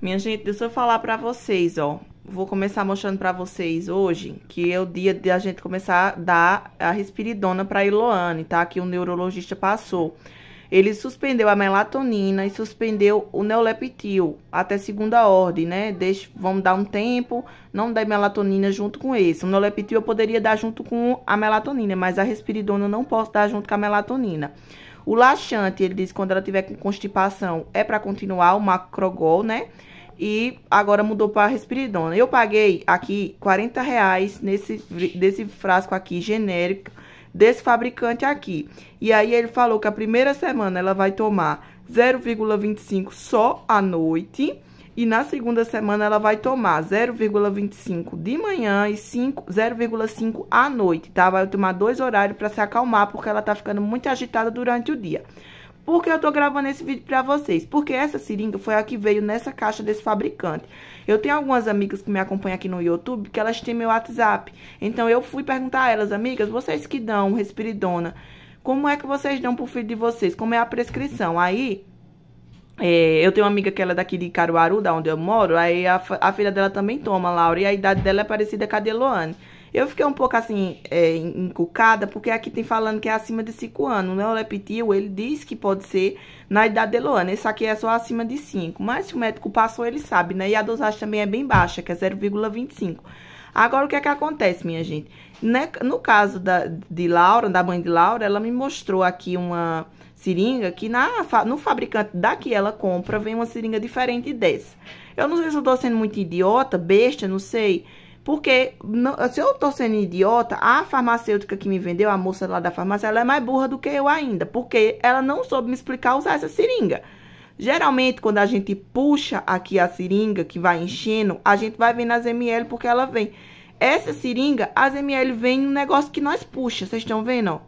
Minha gente, deixa eu falar pra vocês, ó. Vou começar mostrando pra vocês hoje que é o dia da gente começar a dar a respiridona pra Eloane, tá? Que o neurologista passou. Ele suspendeu a melatonina e suspendeu o neoleptil até segunda ordem, né? Deixa, vamos dar um tempo, não dá melatonina junto com esse. O neoleptil eu poderia dar junto com a melatonina, mas a respiridona eu não posso dar junto com a melatonina. O laxante, ele diz que quando ela tiver com constipação, é para continuar o macrogol, né? E agora mudou para respiridona. Eu paguei aqui 40 reais nesse desse frasco aqui, genérico, desse fabricante aqui. E aí ele falou que a primeira semana ela vai tomar 0,25 só à noite e na segunda semana ela vai tomar 0,25 de manhã e 0,5 à noite, tá? Vai tomar dois horários para se acalmar, porque ela tá ficando muito agitada durante o dia. Por que eu tô gravando esse vídeo pra vocês? Porque essa seringa foi a que veio nessa caixa desse fabricante. Eu tenho algumas amigas que me acompanham aqui no YouTube, que elas têm meu WhatsApp. Então, eu fui perguntar a elas, amigas, vocês que dão respiridona, como é que vocês dão pro filho de vocês? Como é a prescrição? Aí, é, eu tenho uma amiga que ela é daqui de Caruaru, da onde eu moro, aí a, a filha dela também toma, Laura, e a idade dela é parecida com a de Loane. Eu fiquei um pouco assim, é, encucada, porque aqui tem falando que é acima de 5 anos. Né? O Neoleptil, ele diz que pode ser na idade de Eloane. Esse aqui é só acima de 5. Mas se o médico passou, ele sabe, né? E a dosagem também é bem baixa, que é 0,25. Agora, o que é que acontece, minha gente? Né, no caso da, de Laura, da mãe de Laura, ela me mostrou aqui uma seringa que na, no fabricante da que ela compra vem uma seringa diferente dessa. Eu não sei se eu tô sendo muito idiota, besta, não sei. Porque se eu tô sendo idiota, a farmacêutica que me vendeu, a moça lá da farmácia, ela é mais burra do que eu ainda. Porque ela não soube me explicar usar essa seringa. Geralmente, quando a gente puxa aqui a seringa que vai enchendo, a gente vai vendo as ml porque ela vem. Essa seringa, as ml vem no negócio que nós puxa, vocês estão vendo, ó?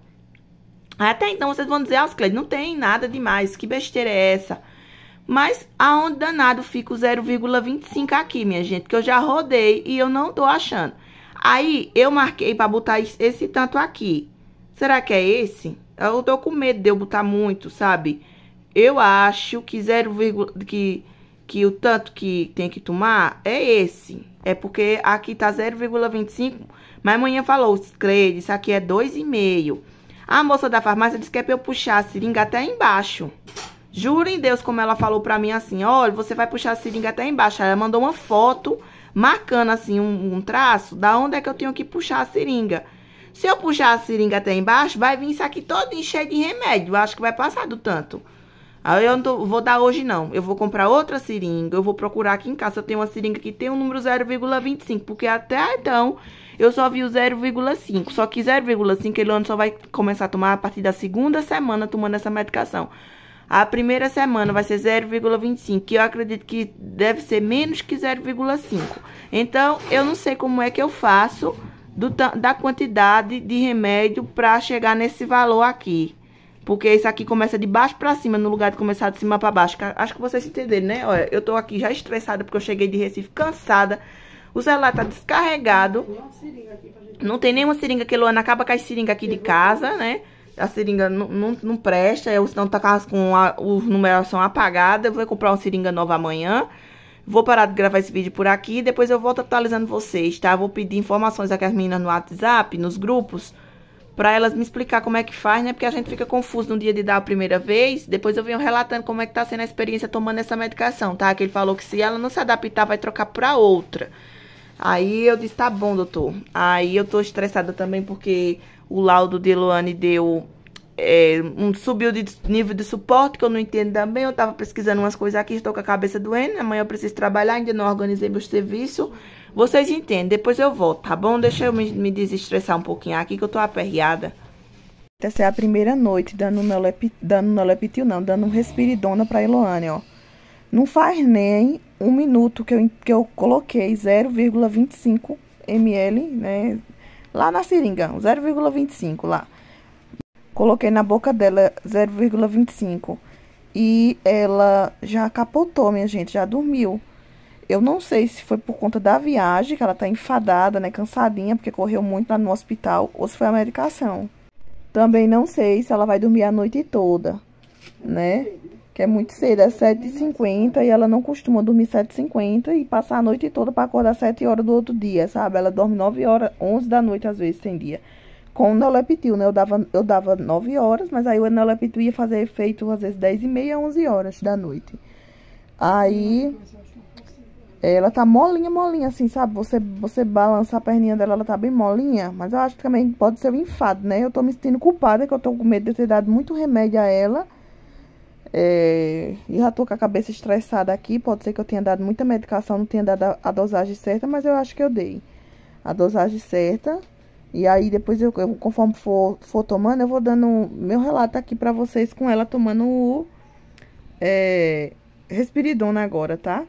Até então vocês vão dizer, ah, Cleide, não tem nada demais, que besteira é essa? Mas aonde danado fica o 0,25 aqui, minha gente, que eu já rodei e eu não tô achando. Aí, eu marquei pra botar esse tanto aqui. Será que é esse? Eu tô com medo de eu botar muito, sabe? Eu acho que 0, que, que o tanto que tem que tomar é esse. É porque aqui tá 0,25, mas amanhã falou, Cleide, isso aqui é 2,5. A moça da farmácia disse que é pra eu puxar a seringa até embaixo. Juro em Deus como ela falou pra mim assim, olha, você vai puxar a seringa até embaixo. Aí ela mandou uma foto marcando assim um, um traço da onde é que eu tenho que puxar a seringa. Se eu puxar a seringa até embaixo, vai vir isso aqui todo cheio de remédio. acho que vai passar do tanto. Aí eu não vou dar hoje, não. Eu vou comprar outra seringa, eu vou procurar aqui em casa. Eu tenho uma seringa que tem o um número 0,25, porque até então eu só vi o 0,5. Só que 0,5 ele só vai começar a tomar a partir da segunda semana tomando essa medicação. A primeira semana vai ser 0,25, que eu acredito que deve ser menos que 0,5. Então, eu não sei como é que eu faço do, da quantidade de remédio para chegar nesse valor aqui. Porque isso aqui começa de baixo pra cima, no lugar de começar de cima pra baixo. Acho que vocês entenderam, né? Olha, eu tô aqui já estressada porque eu cheguei de Recife cansada. O celular tá descarregado. Não tem nenhuma seringa que Luana acaba com as seringas aqui de casa, né? A seringa não, não, não presta, eu é, senão tá com a, os numeração apagada. Eu vou comprar uma seringa nova amanhã. Vou parar de gravar esse vídeo por aqui. Depois eu volto atualizando vocês, tá? Vou pedir informações aqui às meninas no WhatsApp, nos grupos para elas me explicar como é que faz, né? Porque a gente fica confuso no dia de dar a primeira vez. Depois eu venho relatando como é que tá sendo a experiência tomando essa medicação, tá? Que ele falou que se ela não se adaptar, vai trocar pra outra. Aí eu disse, tá bom, doutor. Aí eu tô estressada também porque o laudo de Luane deu... É, um, subiu de nível de suporte, que eu não entendo também. Eu tava pesquisando umas coisas aqui, estou com a cabeça doendo. Amanhã eu preciso trabalhar, ainda não organizei meu serviço. Vocês entendem, depois eu volto, tá bom? Deixa eu me, me desestressar um pouquinho aqui que eu tô aperreada. Essa é a primeira noite dando neolep... dando neoleptil, não, dando um respiridona pra Eloane, ó. Não faz nem um minuto que eu, que eu coloquei 0,25 ml, né? Lá na seringa, 0,25 lá. Coloquei na boca dela 0,25. E ela já capotou, minha gente, já dormiu eu não sei se foi por conta da viagem, que ela tá enfadada, né, cansadinha, porque correu muito lá no hospital, ou se foi a medicação. Também não sei se ela vai dormir a noite toda, né? Que é muito cedo, é 7h50 e ela não costuma dormir 7h50 e passar a noite toda pra acordar 7 horas do outro dia, sabe? Ela dorme 9 horas, 11 da noite às vezes tem dia. Com o Neoleptil, né? Eu dava, eu dava 9 horas, mas aí o Neoleptil ia fazer efeito às vezes 10 h 30 11 horas da noite. Aí... É, ela tá molinha, molinha, assim, sabe? Você, você balança a perninha dela, ela tá bem molinha. Mas eu acho que também pode ser o um enfado, né? Eu tô me sentindo culpada, que eu tô com medo de ter dado muito remédio a ela. É, e já tô com a cabeça estressada aqui. Pode ser que eu tenha dado muita medicação, não tenha dado a, dosagem certa, mas eu acho que eu dei a dosagem certa. E aí, depois, eu, eu conforme for, for tomando, eu vou dando meu relato aqui pra vocês com ela tomando o é, Respiridona agora, Tá?